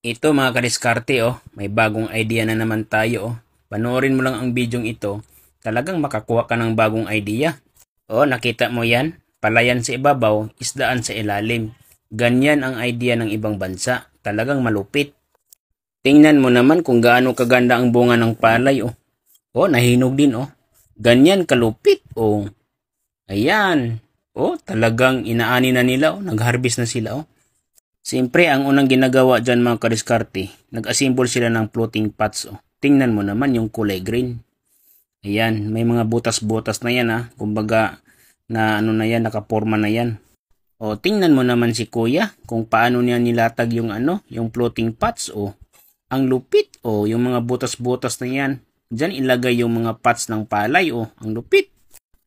Ito mga kadiskarte oh, may bagong idea na naman tayo oh. Panoorin mo lang ang bidyong ito, talagang makakuha ka ng bagong idea. Oh, nakita mo yan? Palayan sa ibabaw, isdaan sa ilalim. Ganyan ang idea ng ibang bansa, talagang malupit. Tingnan mo naman kung gaano kaganda ang bunga ng palay oh. Oh, nahinog din oh. Ganyan kalupit oh. Ayan. Oh, talagang inaani na nila oh, nagharvest na sila oh. Siyempre, ang unang ginagawa dyan mga kadiskarte, nag-assemble sila ng floating pots. Oh. Tingnan mo naman yung kulay green. Ayan, may mga butas-butas na yan ha. Kumbaga, na ano na yan, nakaporma na yan. O, tingnan mo naman si kuya kung paano niya nilatag yung ano, yung floating pots o. Ang lupit o, yung mga butas-butas na yan. Diyan ilagay yung mga pots ng palay o, ang lupit.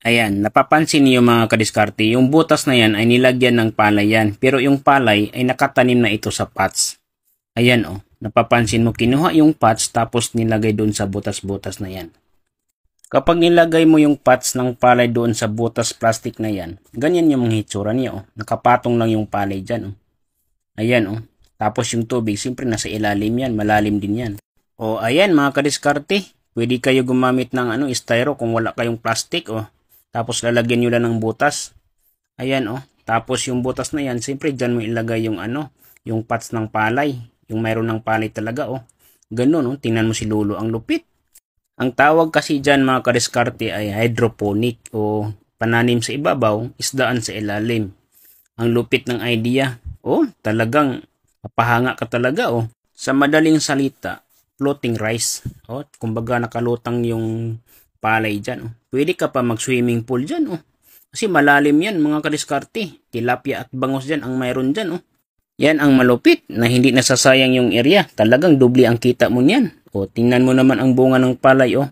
Ayan, napapansin niyo mga kadiskarte, yung butas na yan ay nilagyan ng palay yan. Pero yung palay ay nakatanim na ito sa pots. Ayan o, oh, napapansin mo kinuha yung pots tapos nilagay doon sa butas-butas na yan. Kapag nilagay mo yung pots ng palay doon sa butas plastic na yan, ganyan yung mga hitsura niya o. Oh. Nakapatong lang yung palay dyan o. Oh. Ayan o. Oh. Tapos yung tubig, siyempre nasa ilalim yan, malalim din yan. O oh, ayan mga kadiskarte, pwede kayo gumamit ng ano, styro kung wala kayong plastic o. Oh tapos lalagyan nyo lang ng butas. Ayan oh. Tapos yung butas na yan, siyempre dyan mo ilagay yung ano, yung parts ng palay. Yung mayroon ng palay talaga oh. Ganun oh. Tingnan mo si Lolo ang lupit. Ang tawag kasi dyan mga kadiskarte ay hydroponic o pananim sa ibabaw, isdaan sa ilalim. Ang lupit ng idea. Oh, talagang papahanga ka talaga oh. Sa madaling salita, floating rice. Oh, kumbaga nakalutang yung palay dyan. Oh. Pwede ka pa mag-swimming pool dyan. Oh. Kasi malalim yan mga kadiskarte. Tilapia at bangos dyan ang mayroon dyan. Oh. Yan ang malupit na hindi nasasayang yung area. Talagang doble ang kita mo niyan. O oh, tingnan mo naman ang bunga ng palay. Oh.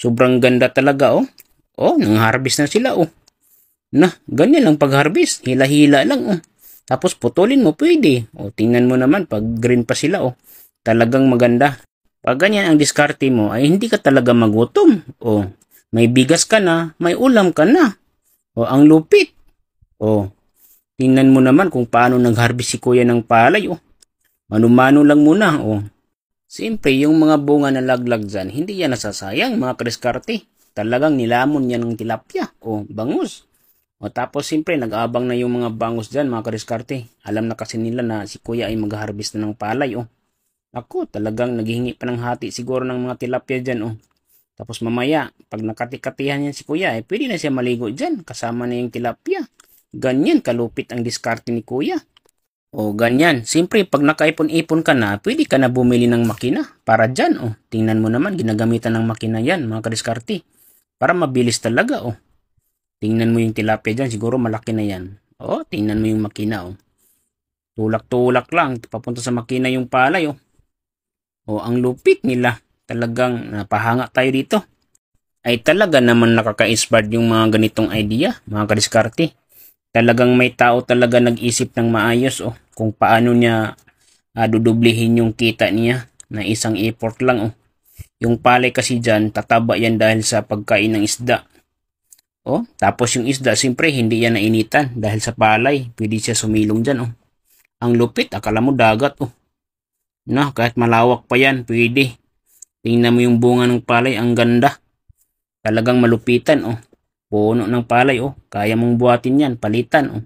Sobrang ganda talaga. Oh. Oh, nang harvest na sila. Oh. Na, ganyan lang pag-harvest. Hila-hila lang. Oh. Tapos putulin mo pwede. O oh, tingnan mo naman pag green pa sila. Oh. Talagang maganda. Pag ganyan ang diskarte mo ay hindi ka talaga magutom. O may bigas ka na, may ulam ka na. O ang lupit. O tingnan mo naman kung paano nag-harvest si kuya ng palay. O manumano lang muna. O Siyempre, yung mga bunga na laglag dyan, hindi yan nasasayang mga kreskarte. Talagang nilamon yan ng tilapia o bangus. O tapos siyempre, nag-abang na yung mga bangus dyan mga kreskarte. Alam na kasi nila na si kuya ay mag-harvest na ng palay. O. Ako, talagang naghihingi pa ng hati siguro ng mga tilapia dyan, oh. Tapos mamaya, pag nakatikatihan yan si kuya, eh, pwede na siya maligo dyan, kasama na yung tilapia. Ganyan, kalupit ang diskarte ni kuya. O ganyan, siyempre pag nakaipon-ipon ka na, pwede ka na bumili ng makina para dyan. oh. tingnan mo naman, ginagamitan ng makina yan mga kadiskarte. Para mabilis talaga oh. Tingnan mo yung tilapia dyan, siguro malaki na yan. O, tingnan mo yung makina oh. Tulak-tulak lang, papunta sa makina yung palay oh. O ang lupit nila. Talagang napahanga tayo dito. Ay talaga naman nakaka-inspired yung mga ganitong idea, mga kadiskarte. Talagang may tao talaga nag-isip ng maayos oh, kung paano niya uh, dudublihin yung kita niya na isang effort lang. Oh. Yung palay kasi dyan, tataba yan dahil sa pagkain ng isda. Oh, tapos yung isda, siyempre hindi yan nainitan dahil sa palay. Pwede siya sumilong dyan. Oh. Ang lupit, akala mo dagat. Oh. No, kahit malawak pa yan, pwede. Tingnan mo yung bunga ng palay, ang ganda. Talagang malupitan, oh. Puno ng palay, oh. Kaya mong buhatin yan, palitan, oh.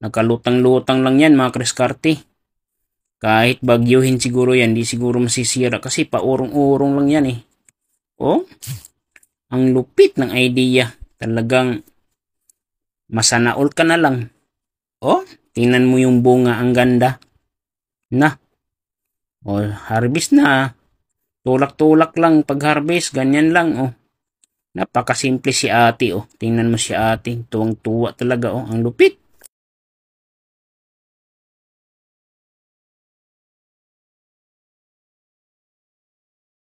Nakalutang-lutang lang yan, mga kreskarte. Kahit bagyuhin siguro yan, di siguro masisira kasi paurong-urong lang yan, eh. Oh, ang lupit ng idea. Talagang masanaol ka na lang. Oh, tingnan mo yung bunga, ang ganda. Na, o, oh, harvest na. Tulak-tulak lang pag-harvest. Ganyan lang, o. Oh. Napakasimple si ate, o. Oh. Tingnan mo si ate. Tuwang-tuwa talaga, o. Ang lupit.